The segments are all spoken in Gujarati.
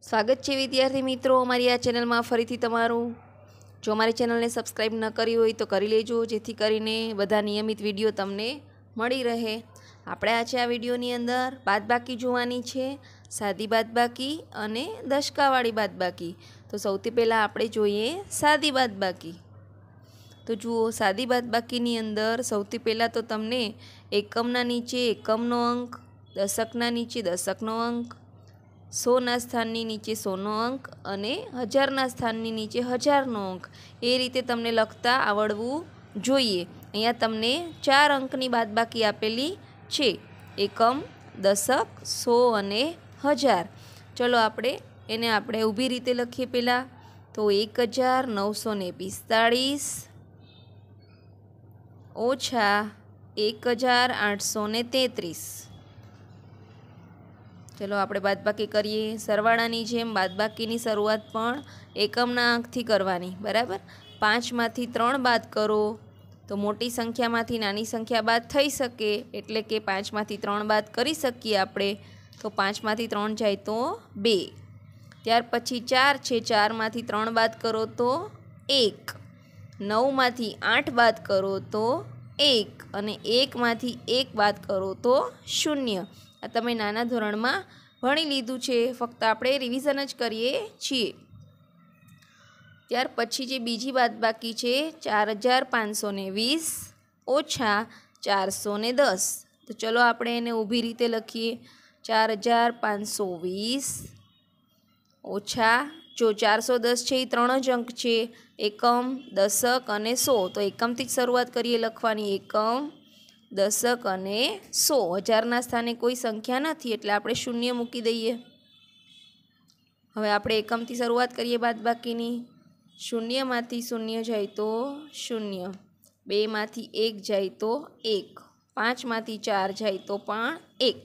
સ્વાગત છે વિદ્યાર્થી મિત્રો અમારી આ ચેનલમાં ફરીથી તમારું જો અમારી ચેનલને સબસ્ક્રાઈબ ન કરી હોય તો કરી લેજો જેથી કરીને બધા નિયમિત વિડીયો તમને મળી રહે આપણે આજે આ વિડીયોની અંદર બાદબાકી જોવાની છે સાદી બાદબાકી અને દશકાવાળી બાદબાકી તો સૌથી પહેલાં આપણે જોઈએ સાદી બાદબાકી તો જુઓ સાદી બાદબાકીની અંદર સૌથી પહેલાં તો તમને એકમના નીચે એકમનો અંક દશકના નીચે દશકનો અંક સોના સ્થાનની નીચે સોનો અંક અને હજારના સ્થાનની નીચે હજારનો અંક એ રીતે તમને લખતા આવડવું જોઈએ અહીંયા તમને ચાર અંકની બાદબાકી આપેલી છે એકમ દશક સો અને હજાર ચલો આપણે એને આપણે ઊભી રીતે લખીએ પહેલાં તો એક હજાર નવસો ને પિસ્તાળીસ ઓછા એક હજાર આઠસો ને તેત્રીસ ચલો આપણે બાદબાકી કરીએ સરવાળાની જેમ બાદબાકીની શરૂઆત પણ એકમના અંકથી કરવાની બરાબર પાંચમાંથી ત્રણ બાદ કરો તો મોટી સંખ્યામાંથી નાની સંખ્યા બાદ થઈ શકે એટલે કે પાંચમાંથી ત્રણ બાદ કરી શકીએ આપણે તો પાંચમાંથી ત્રણ જાય તો બે ત્યાર પછી ચાર છે ચારમાંથી ત્રણ બાદ કરો તો એક નવમાંથી આઠ બાદ કરો તો એક અને એકમાંથી એક બાદ કરો તો શૂન્ય આ તમે નાના ધોરણમાં ભણી લીધું છે ફક્ત આપણે રિવિઝન જ કરીએ છીએ ત્યાર પછી જે બીજી વાત બાકી છે ચાર હજાર પાંચસો ને વીસ ઓછા ચારસો ને દસ તો ચલો આપણે એને ઊભી રીતે લખીએ ચાર હજાર પાંચસો વીસ ઓછા જો ચારસો દસ છે એ ત્રણ જ અંક છે એકમ દસક અને સો તો એકમથી જ શરૂઆત કરીએ લખવાની એકમ દશક અને સો હજારના સ્થાને કોઈ સંખ્યા નથી એટલે આપણે શૂન્ય મૂકી દઈએ હવે આપણે એકમથી શરૂઆત કરીએ બાદ બાકીની શૂન્યમાંથી શૂન્ય જાય તો શૂન્ય બેમાંથી એક જાય તો એક પાંચમાંથી ચાર જાય તો પણ એક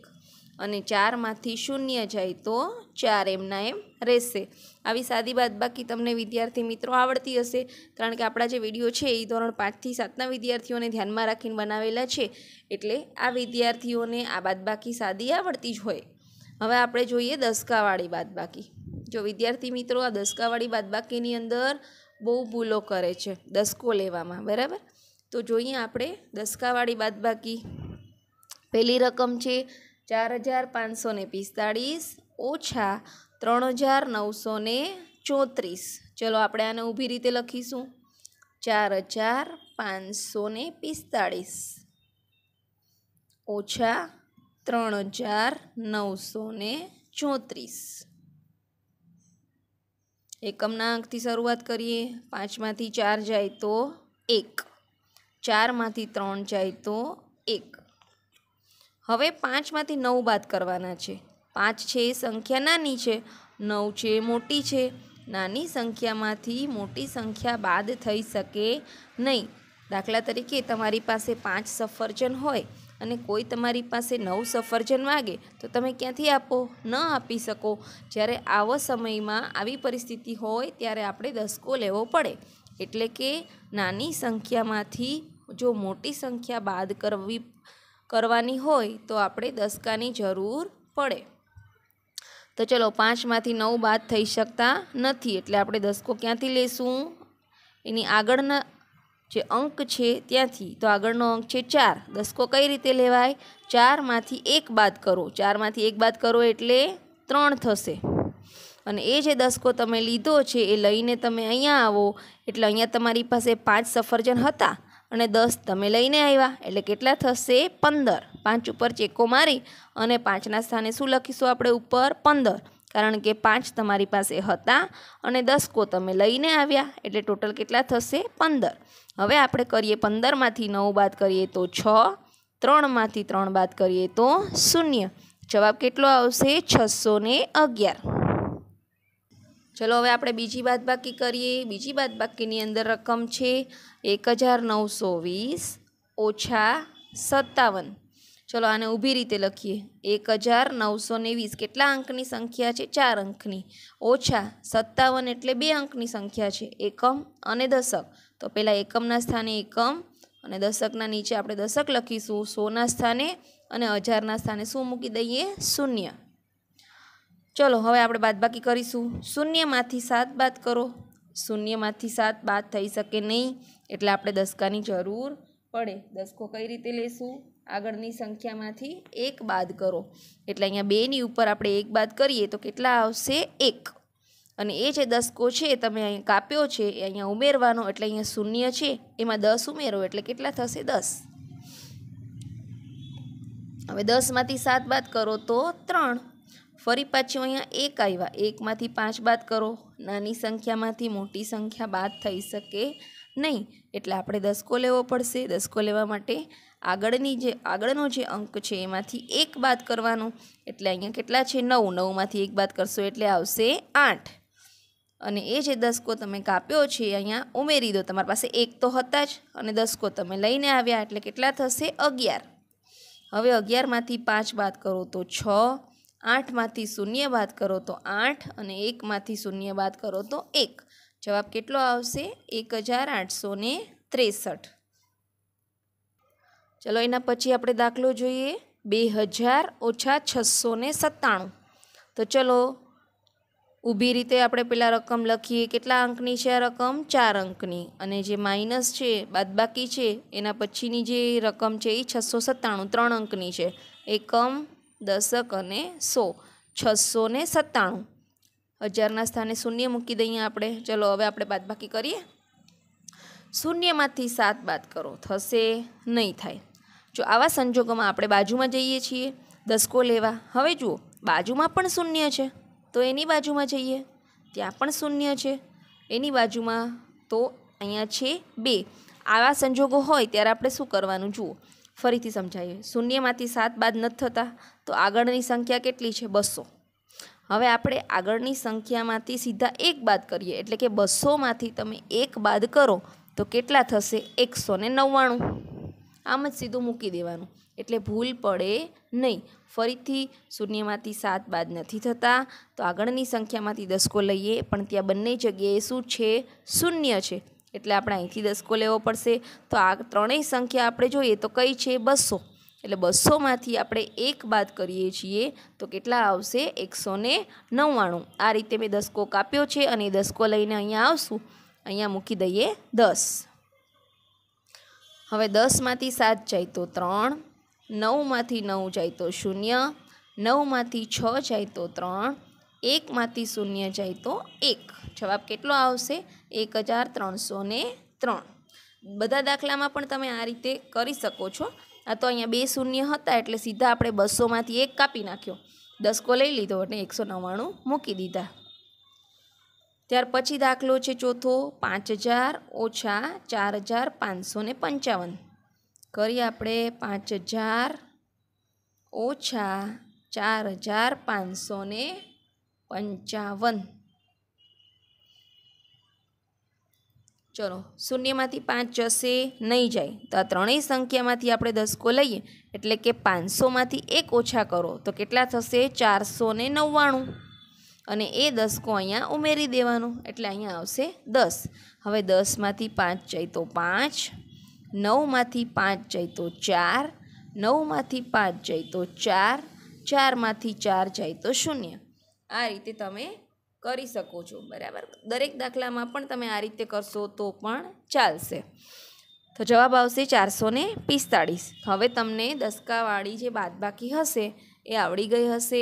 અને ચારમાંથી શૂન્ય જાય તો ચાર એમના એમ રહેશે આવી સાદી બાદબાકી તમને વિદ્યાર્થી મિત્રો આવડતી હશે કારણ કે આપણા જે વિડીયો છે એ ધોરણ પાંચથી સાતના વિદ્યાર્થીઓને ધ્યાનમાં રાખીને બનાવેલા છે એટલે આ વિદ્યાર્થીઓને આ બાદબાકી સાદી આવડતી જ હોય હવે આપણે જોઈએ દસકાવાળી બાદબાકી જો વિદ્યાર્થી મિત્રો આ દસકાવાળી બાદબાકીની અંદર બહુ ભૂલો કરે છે દસકો લેવામાં બરાબર તો જોઈએ આપણે દસકાવાળી બાદબાકી પહેલી રકમ છે ચાર હજાર પાંચસો પિસ્તાળીસ ઓછા ત્રણ હજાર નવસો ચોત્રીસ ચલો આપણે આને ઊભી રીતે લખીશું ચાર હજાર પાંચસો પિસ્તાળીસ ઓછા ત્રણ હજાર નવસો ચોત્રીસ એકમના અંકથી શરૂઆત કરીએ પાંચમાંથી ચાર જાય તો એક ચારમાંથી ત્રણ જાય તો એક હવે પાંચમાંથી નવ બાદ કરવાના છે પાંચ છે એ સંખ્યા નાની છે નવ છે એ મોટી છે નાની સંખ્યામાંથી મોટી સંખ્યા બાદ થઈ શકે નહીં દાખલા તરીકે તમારી પાસે પાંચ સફરજન હોય અને કોઈ તમારી પાસે નવ સફરજન માગે તો તમે ક્યાંથી આપો ન આપી શકો જ્યારે આવો સમયમાં આવી પરિસ્થિતિ હોય ત્યારે આપણે દસકો લેવો પડે એટલે કે નાની સંખ્યામાંથી જો મોટી સંખ્યા બાદ કરવી કરવાની હોય તો આપણે દસકાની જરૂર પડે તો ચલો પાંચમાંથી નવ બાદ થઈ શકતા નથી એટલે આપણે દસકો ક્યાંથી લેશું એની આગળના જે અંક છે ત્યાંથી તો આગળનો અંક છે ચાર દસકો કઈ રીતે લેવાય ચારમાંથી એક બાદ કરો ચારમાંથી એક બાદ કરો એટલે ત્રણ થશે અને એ જે દસકો તમે લીધો છે એ લઈને તમે અહીંયા આવો એટલે અહીંયા તમારી પાસે પાંચ સફરજન હતા અને દસ તમે લઈને આવ્યા એટલે કેટલા થશે પંદર પાંચ ઉપર ચેકો મારી અને પાંચના સ્થાને શું લખીશું આપણે ઉપર પંદર કારણ કે પાંચ તમારી પાસે હતા અને દસકો તમે લઈને આવ્યા એટલે ટોટલ કેટલા થશે પંદર હવે આપણે કરીએ પંદરમાંથી નવ બાદ કરીએ તો છ ત્રણમાંથી ત્રણ બાદ કરીએ તો શૂન્ય જવાબ કેટલો આવશે છસો ને અગિયાર ચલો હવે આપણે બીજી બાદબાકી કરીએ બીજી બાદબાકીની અંદર રકમ છે એક હજાર નવસો વીસ ઓછા સત્તાવન ચલો આને ઊભી રીતે લખીએ એક હજાર નવસો ને વીસ કેટલા અંકની સંખ્યા છે ચાર અંકની ઓછા સત્તાવન એટલે બે અંકની સંખ્યા છે એકમ અને દશક તો પહેલાં એકમના સ્થાને એકમ અને દશકના નીચે આપણે દશક લખીશું સોના સ્થાને અને હજારના સ્થાને શું મૂકી દઈએ શૂન્ય ચલો હવે આપણે બાદબાકી કરીશું શૂન્યમાંથી સાત બાદ કરો શૂન્યમાંથી સાત બાદ થઈ શકે નહીં એટલે આપણે દસકાની જરૂર પડે દસકો કઈ રીતે લેશું આગળની સંખ્યામાંથી એક બાદ કરો એટલે અહીંયા બેની ઉપર આપણે એક બાદ કરીએ તો કેટલા આવશે એક અને એ જે દસકો છે તમે અહીંયા કાપ્યો છે એ અહીંયા ઉમેરવાનો એટલે અહીંયા શૂન્ય છે એમાં દસ ઉમેરો એટલે કેટલા થશે દસ હવે દસમાંથી સાત બાદ કરો તો ત્રણ ફરી પાછું અહીંયા એક આવ્યા એકમાંથી પાંચ બાદ કરો નાની સંખ્યામાંથી મોટી સંખ્યા બાદ થઈ શકે નહીં એટલે આપણે દસકો લેવો પડશે દસકો લેવા માટે આગળની જે આગળનો જે અંક છે એમાંથી એક બાદ કરવાનો એટલે અહીંયા કેટલા છે નવ નવમાંથી એક બાદ કરશો એટલે આવશે આઠ અને એ જે દસકો તમે કાપ્યો છે અહીંયા ઉમેરી દો તમારી પાસે એક તો હતા જ અને દસકો તમે લઈને આવ્યા એટલે કેટલા થશે અગિયાર હવે અગિયારમાંથી પાંચ બાદ કરો તો છ આઠમાંથી શૂન્ય બાદ કરો તો આઠ અને એકમાંથી શૂન્ય બાદ કરો તો એક જવાબ કેટલો આવશે એક હજાર આઠસો ને ત્રેસઠ ચલો એના પછી આપણે દાખલો જોઈએ બે હજાર ઓછા છસો ને સત્તાણું તો ચલો ઊભી રીતે આપણે પેલા રકમ લખીએ કેટલા અંકની છે આ રકમ ચાર અંકની અને જે માઇનસ છે બાદબાકી છે એના પછીની જે રકમ છે એ છસો સત્તાણું ત્રણ અંકની છે એકમ દશક અને સો છસો ને સત્તાણું હજારના સ્થાને શૂન્ય મૂકી દઈએ આપણે ચલો હવે આપણે બાદબાકી કરીએ શૂન્યમાંથી સાત બાદ કરો થશે નહીં થાય જો આવા સંજોગોમાં આપણે બાજુમાં જઈએ છીએ દસકો લેવા હવે જુઓ બાજુમાં પણ શૂન્ય છે તો એની બાજુમાં જઈએ ત્યાં પણ શૂન્ય છે એની બાજુમાં તો અહીંયા છે બે આવા સંજોગો હોય ત્યારે આપણે શું કરવાનું જુઓ ફરીથી સમજાવીએ શૂન્યમાંથી સાત બાદ નથી થતા તો આગળની સંખ્યા કેટલી છે બસો હવે આપણે આગળની સંખ્યામાંથી સીધા એક બાદ કરીએ એટલે કે બસોમાંથી તમે એક બાદ કરો તો કેટલા થશે એકસો ને નવ્વાણું આમ જ સીધું મૂકી દેવાનું એટલે ભૂલ પડે નહીં ફરીથી શૂન્યમાંથી સાત બાદ નથી થતા તો આગળની સંખ્યામાંથી દસકો લઈએ પણ ત્યાં બંને જગ્યાએ શું છે શૂન્ય છે એટલે આપણે અહીંથી દસકો લેવો પડશે તો આ ત્રણેય સંખ્યા આપણે જોઈએ તો કઈ છે બસો એટલે બસોમાંથી આપણે એક બાદ કરીએ છીએ તો કેટલા આવશે એકસો ને નવ્વાણું આ રીતે મેં દસકો કાપ્યો છે અને દસકો લઈને અહીંયા આવશું અહીંયા મૂકી દઈએ દસ હવે દસમાંથી સાત જાય તો ત્રણ નવમાંથી નવ જાય તો શૂન્ય નવમાંથી છ જાય તો ત્રણ એકમાંથી શૂન્ય જાય તો એક જવાબ કેટલો આવશે એક હજાર ત્રણસો ને ત્રણ બધા દાખલામાં પણ તમે આ રીતે કરી શકો છો આ તો અહીંયા બે શૂન્ય હતા એટલે સીધા આપણે બસોમાંથી એક કાપી નાખ્યો દસકો લઈ લીધો અને એકસો નવ્વાણું મૂકી દીધા ત્યાર પછી દાખલો છે ચોથો પાંચ હજાર ઓછા ચાર હજાર પાંચસો ને પંચાવન કરીએ આપણે પાંચ હજાર ઓછા ચાર હજાર પાંચસો ને પંચાવન ચલો શૂન્યમાંથી પાંચ જશે નહીં જાય તો આ ત્રણેય સંખ્યામાંથી આપણે દસકો લઈએ એટલે કે પાંચસોમાંથી એક ઓછા કરો તો કેટલા થશે ચારસો ને નવ્વાણું અને એ દસકો અહીંયા ઉમેરી દેવાનો એટલે અહીંયા આવશે દસ હવે દસમાંથી પાંચ જાય તો પાંચ નવમાંથી પાંચ જાય તો ચાર નવમાંથી પાંચ જાય તો ચાર ચારમાંથી ચાર જાય તો શૂન્ય આ રીતે તમે કરી શકો છો બરાબર દરેક દાખલામાં પણ તમે આ રીતે કરશો તો પણ ચાલશે તો જવાબ આવશે ચારસો ને પિસ્તાળીસ હવે તમને દસકાવાળી જે બાદબાકી હશે એ આવડી ગઈ હશે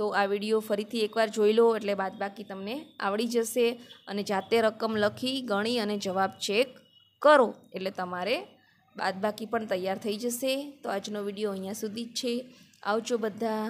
તો આ વિડીયો ફરીથી એકવાર જોઈ લો એટલે બાદબાકી તમને આવડી જશે અને જાતે રકમ લખી ગણી અને જવાબ ચેક કરો એટલે તમારે બાદબાકી પણ તૈયાર થઈ જશે તો આજનો વિડીયો અહીંયા સુધી જ છે આવજો બધા